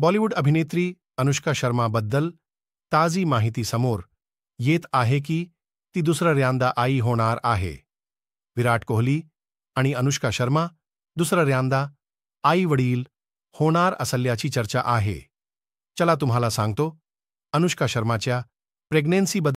बॉलिवूड अभिनेत्री अनुष्का शर्माबद्दल ताजी माहिती समोर येत आहे की ती र्यांदा आई होणार आहे विराट कोहली आणि अनुष्का शर्मा र्यांदा आई वडील होणार असल्याची चर्चा आहे चला तुम्हाला सांगतो अनुष्का शर्माच्या प्रेग्नेन्सीबद्दल